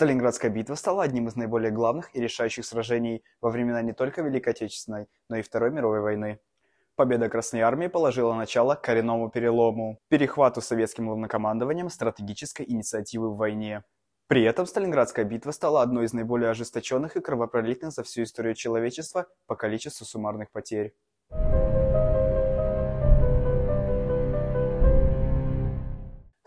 Сталинградская битва стала одним из наиболее главных и решающих сражений во времена не только Великой Отечественной, но и Второй мировой войны. Победа Красной Армии положила начало коренному перелому, перехвату советским главнокомандованием стратегической инициативы в войне. При этом Сталинградская битва стала одной из наиболее ожесточенных и кровопролитных за всю историю человечества по количеству суммарных потерь.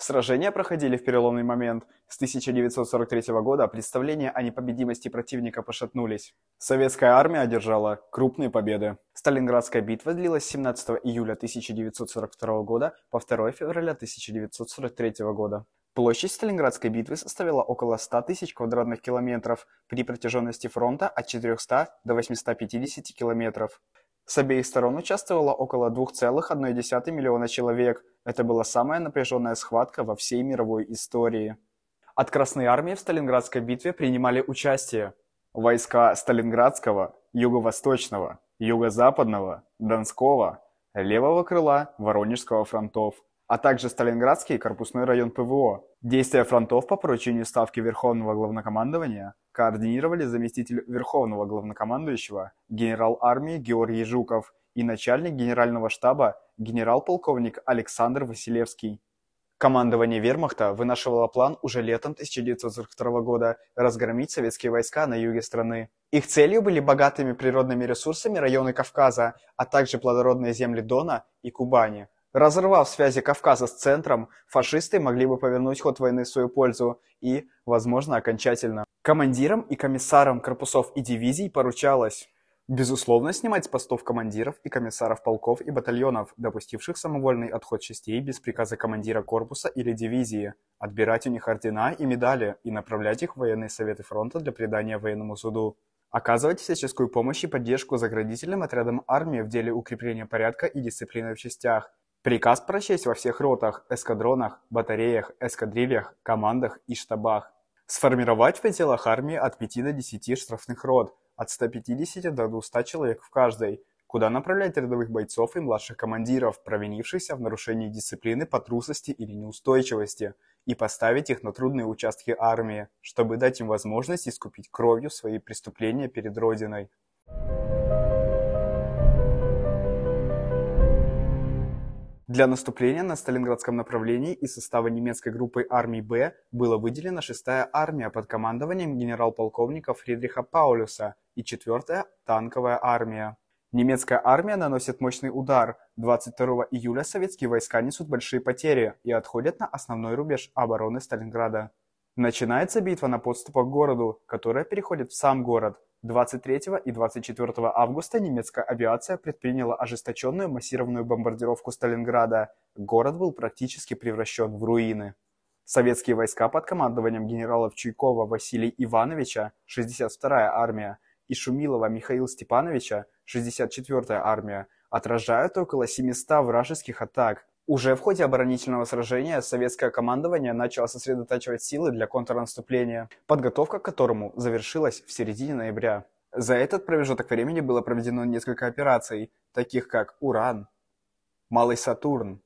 Сражения проходили в переломный момент. С 1943 года представления о непобедимости противника пошатнулись. Советская армия одержала крупные победы. Сталинградская битва длилась с 17 июля 1942 года по 2 февраля 1943 года. Площадь Сталинградской битвы составила около 100 тысяч квадратных километров при протяженности фронта от 400 до 850 километров. С обеих сторон участвовало около 2,1 миллиона человек – это была самая напряженная схватка во всей мировой истории. От Красной Армии в Сталинградской битве принимали участие войска Сталинградского, Юго-Восточного, Юго-Западного, Донского, Левого крыла Воронежского фронтов, а также Сталинградский корпусной район ПВО. Действия фронтов по поручению Ставки Верховного Главнокомандования координировали заместитель Верховного Главнокомандующего генерал армии Георгий Жуков и начальник генерального штаба генерал-полковник Александр Василевский. Командование вермахта вынашивало план уже летом 1942 года разгромить советские войска на юге страны. Их целью были богатыми природными ресурсами районы Кавказа, а также плодородные земли Дона и Кубани. Разорвав связи Кавказа с центром, фашисты могли бы повернуть ход войны в свою пользу и, возможно, окончательно. Командирам и комиссарам корпусов и дивизий поручалось Безусловно, снимать с постов командиров и комиссаров полков и батальонов, допустивших самовольный отход частей без приказа командира корпуса или дивизии, отбирать у них ордена и медали и направлять их в военные советы фронта для предания военному суду, оказывать всяческую помощь и поддержку заградительным отрядам армии в деле укрепления порядка и дисциплины в частях, приказ прочесть во всех ротах, эскадронах, батареях, эскадрильях, командах и штабах, сформировать в отделах армии от 5 до 10 штрафных рот – от 150 до 200 человек в каждой, куда направлять рядовых бойцов и младших командиров, провинившихся в нарушении дисциплины по трусости или неустойчивости, и поставить их на трудные участки армии, чтобы дать им возможность искупить кровью свои преступления перед Родиной. Для наступления на Сталинградском направлении из состава немецкой группы армии «Б» была выделена 6-я армия под командованием генерал-полковника Фридриха Паулюса – и четвертая – танковая армия. Немецкая армия наносит мощный удар. 22 июля советские войска несут большие потери и отходят на основной рубеж обороны Сталинграда. Начинается битва на подступах к городу, которая переходит в сам город. 23 и 24 августа немецкая авиация предприняла ожесточенную массированную бомбардировку Сталинграда. Город был практически превращен в руины. Советские войска под командованием генералов Чуйкова Василия Ивановича, 62-я армия, и Шумилова Михаила Степановича 64-я армия отражают около 700 вражеских атак. Уже в ходе оборонительного сражения советское командование начало сосредотачивать силы для контрнаступления, подготовка к которому завершилась в середине ноября. За этот промежуток времени было проведено несколько операций, таких как «Уран», «Малый Сатурн»,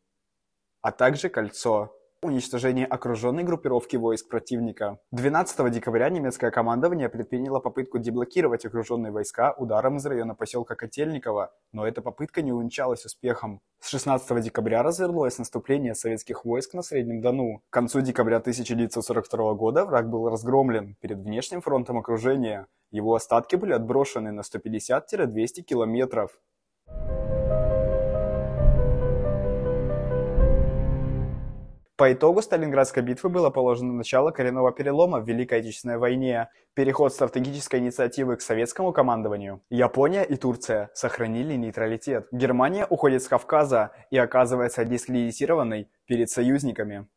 а также «Кольцо», уничтожение окруженной группировки войск противника. 12 декабря немецкое командование предприняло попытку деблокировать окруженные войска ударом из района поселка Котельниково, но эта попытка не увенчалась успехом. С 16 декабря развернулось наступление советских войск на Среднем Дону. К концу декабря 1942 года враг был разгромлен перед внешним фронтом окружения. Его остатки были отброшены на 150-200 километров. По итогу Сталинградской битвы было положено начало коренного перелома в Великой Отечественной войне, переход стратегической инициативы к советскому командованию. Япония и Турция сохранили нейтралитет. Германия уходит с Кавказа и оказывается дискредитированной перед союзниками.